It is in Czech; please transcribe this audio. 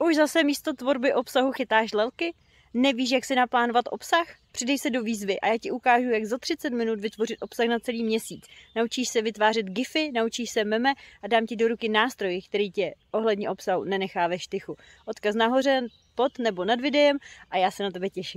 Už zase místo tvorby obsahu chytáš lelky? Nevíš, jak si naplánovat obsah? Přidej se do výzvy a já ti ukážu, jak za 30 minut vytvořit obsah na celý měsíc. Naučíš se vytvářet gify, naučíš se meme a dám ti do ruky nástroj, který tě ohledně obsahu nenechá ve štychu. Odkaz nahoře, pod nebo nad videem a já se na tebe těším.